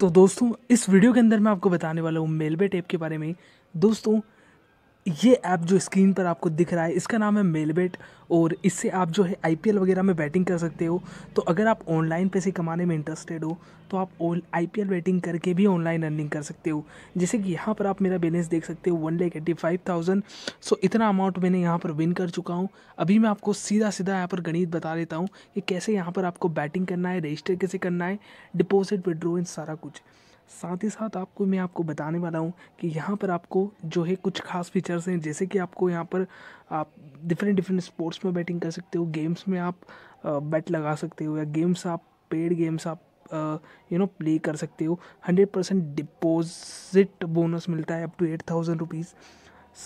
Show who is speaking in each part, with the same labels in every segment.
Speaker 1: तो दोस्तों इस वीडियो के अंदर मैं आपको बताने वाला हूँ मेलबे टेप के बारे में दोस्तों ये ऐप जो स्क्रीन पर आपको दिख रहा है इसका नाम है मेलबेट और इससे आप जो है आईपीएल वगैरह में बैटिंग कर सकते हो तो अगर आप ऑनलाइन पैसे कमाने में इंटरेस्टेड हो तो आप आई बैटिंग करके भी ऑनलाइन अर्निंग कर सकते हो जैसे कि यहाँ पर आप मेरा बैलेंस देख सकते हो वन लेख एट्टी फाइव थाउजेंड सो इतना अमाउंट मैंने यहाँ पर विन कर चुका हूँ अभी मैं आपको सीधा सीधा यहाँ पर गणित बता देता हूँ कि कैसे यहाँ पर आपको बैटिंग करना है रजिस्टर कैसे करना है डिपोजिट विड्रो इन सारा कुछ साथ ही साथ आपको मैं आपको बताने वाला हूँ कि यहाँ पर आपको जो है कुछ खास फीचर्स हैं जैसे कि आपको यहाँ पर आप डिफरेंट डिफरेंट स्पोर्ट्स में बैटिंग कर सकते हो गेम्स में आप बैट लगा सकते हो या गेम्स आप पेड गेम्स आप यू नो प्ले कर सकते हो हंड्रेड परसेंट डिपोज़िट बोनस मिलता है up to eight thousand rupees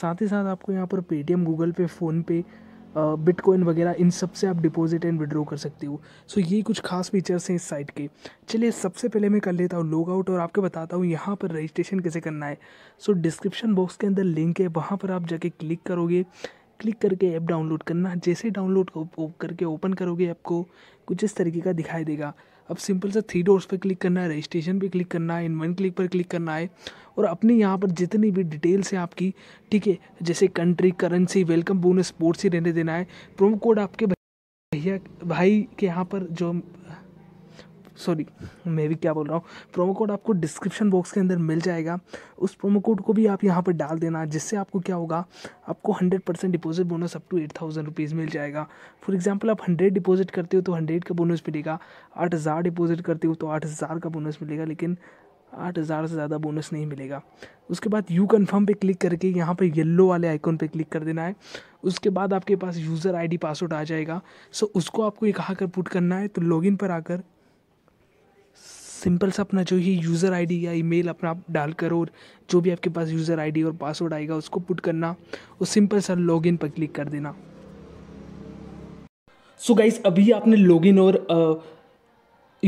Speaker 1: साथ ही साथ आपको यहाँ पर Paytm Google Pay PhonePe bitcoin वगैरह इन सब से आप डिपॉजिट एंड विड्रॉ कर सकते हो सो so, ये कुछ खास फीचर्स हैं इस साइट के चलिए सबसे पहले मैं कर लेता हूँ लॉग आउट और आपको बताता हूँ यहाँ पर रजिस्ट्रेशन कैसे करना है सो डिस्क्रिप्शन बॉक्स के अंदर लिंक है वहाँ पर आप जाके क्लिक करोगे क्लिक करके ऐप डाउनलोड करना जैसे डाउनलोड करके ओपन करोगे ऐप को कुछ इस तरीके का दिखाई देगा अब सिंपल सा थ्री डोर्स पर क्लिक करना है रजिस्ट्रेशन पर क्लिक करना है इन वन क्लिक पर क्लिक करना है और अपनी यहाँ पर जितनी भी डिटेल्स हैं आपकी ठीक है जैसे country currency welcome bonus sports ही रहने देना है प्रोमो कोड आपके भैया भाई के यहाँ पर जो सॉरी मैं भी क्या बोल रहा हूँ प्रोमो कोड आपको डिस्क्रिप्शन बॉक्स के अंदर मिल जाएगा उस प्रोमो कोड को भी आप यहाँ पर डाल देना जिससे आपको क्या होगा आपको hundred percent deposit bonus up to eight thousand rupees मिल जाएगा फॉर एग्जाम्पल आप हंड्रेड डिपॉजिट करते हो तो हंड्रेड का बोनस मिलेगा आठ हज़ार डिपॉजिट करते हो तो आठ हज़ार का बोनस मिलेगा लेकिन आठ हज़ार से ज़्यादा बोनस नहीं मिलेगा उसके बाद यू कन्फर्म पे क्लिक करके यहाँ पे येलो वाले आइकॉन पे क्लिक कर देना है उसके बाद आपके पास यूज़र आईडी पासवर्ड आ जाएगा सो उसको आपको ये कहा कर पुट करना है तो लॉगिन पर आकर सिंपल सा अपना जो ही यूज़र आईडी या ईमेल अपना आप डालकर और जो भी आपके पास यूज़र आईडी और पासवर्ड आएगा उसको पुट करना और सिंपल सा लॉगिन पर क्लिक कर देना सो so गाइस अभी आपने लॉगिन और आ,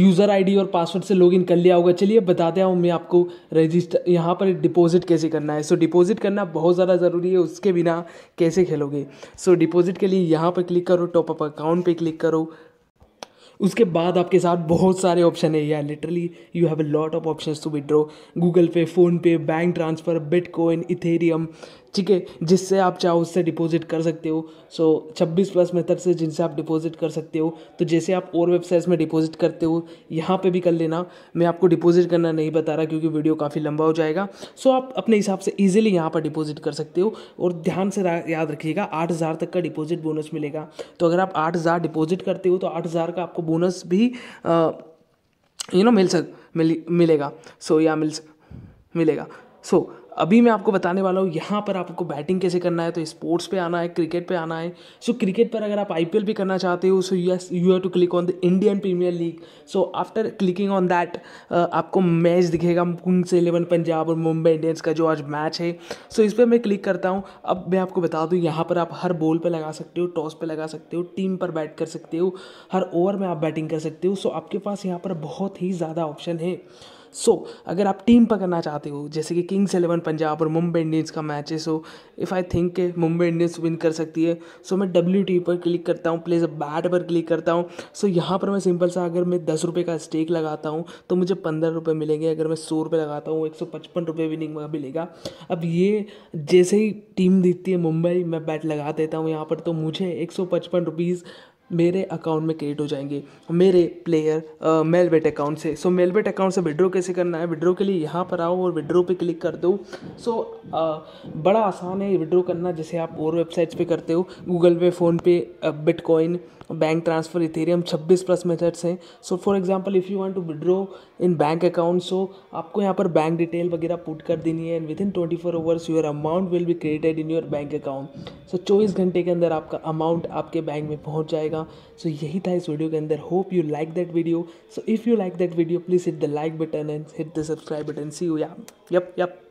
Speaker 1: यूज़र आईडी और पासवर्ड से लॉगिन कर लिया होगा चलिए बताते हूँ मैं आपको रजिस्टर यहाँ पर डिपॉजिट कैसे करना है सो so, डिपॉजिट करना बहुत ज़्यादा ज़रूरी है उसके बिना कैसे खेलोगे सो so, डिपॉजिट के लिए यहाँ पर क्लिक करो टॉपअप अकाउंट पे क्लिक करो उसके बाद आपके साथ बहुत सारे ऑप्शन है यार literally you have a lot of option to withdraw Google Pay PhonePe bank transfer bitcoin ethereum ठीक है जिससे आप चाहो उससे डिपॉजिट कर सकते हो सो छब्बीस प्लस मेथड से जिनसे आप डिपॉजिट कर सकते हो तो जैसे आप और वेबसाइट्स में डिपॉजिट करते हो यहाँ पे भी कर लेना मैं आपको डिपॉजिट करना नहीं बता रहा क्योंकि वीडियो काफ़ी लंबा हो जाएगा सो आप अपने हिसाब से ईजिली यहाँ पर डिपॉजिट कर सकते हो और ध्यान से याद रखिएगा आठ तक का डिपॉजिट बोनस मिलेगा तो अगर आप आठ डिपॉजिट करते हो तो आठ का आपको बोनस भी यू नो मिल सक मिल मिलेगा सो so, या मिल मिलेगा सो so, अभी मैं आपको बताने वाला हूँ यहाँ पर आपको बैटिंग कैसे करना है तो स्पोर्ट्स पे आना है क्रिकेट पे आना है सो so, क्रिकेट पर अगर आप आई भी करना चाहते हो so yes you have to click on the Indian Premier League so after clicking on that आपको मैच दिखेगा किंग्स इलेवन पंजाब और मुंबई इंडियंस का जो आज मैच है सो so, इस पर मैं क्लिक करता हूँ अब मैं आपको बता दूँ यहाँ पर आप हर बॉल पर लगा सकते हो टॉस पर लगा सकते हो टीम पर बैट कर सकते हो हर ओवर में आप बैटिंग कर सकते हो सो so, आपके पास यहाँ पर बहुत ही ज़्यादा ऑप्शन है सो so, अगर आप टीम पकड़ना चाहते हो जैसे कि किंग्स इलेवन पंजाब और मुंबई इंडियंस का मैच है सो इफ़ आई थिंक के मुंबई इंडियंस विन कर सकती है सो so, मैं डब्ल्यू टी पर क्लिक करता हूँ प्लेज बैट पर क्लिक करता हूँ सो so, यहाँ पर मैं सिंपल सा अगर मैं दस रुपये का स्टेक लगाता हूँ तो मुझे पंद्रह रुपये मिलेंगे अगर मैं सौ रुपये लगाता हूँ एक सौ पचपन रुपये विनिंग में मिलेगा अब ये जैसे ही टीम दिखती है मुंबई मैं बैट लगा देता हूँ यहाँ पर तो मुझे एक सौ पचपन रुपीज़ मेरे अकाउंट में क्रिएट हो जाएंगे मेरे प्लेयर मेलबेट अकाउंट से सो मेलबेट अकाउंट से विड्रो कैसे करना है विड्रो के लिए यहाँ पर आओ और विड्रो पे क्लिक कर दो सो so, बड़ा आसान है विड्रो करना जैसे आप और वेबसाइट्स पे करते हो Google Pay PhonePe bitcoin bank transfer ethereum 26 plus methods हैं so for example if you want to withdraw in bank account so आपको यहाँ पर बैंक डिटेल वगैरह पुट कर देनी है and within twenty four hours your amount will be created in your bank account so चौबीस घंटे के अंदर आपका अमाउंट आपके बैंक में पहुँच जाएगा जाएगा सो so, यही था इस वीडियो के अंदर hope you like that video so if you like that video please hit the like button and hit the subscribe button see you ya yup yup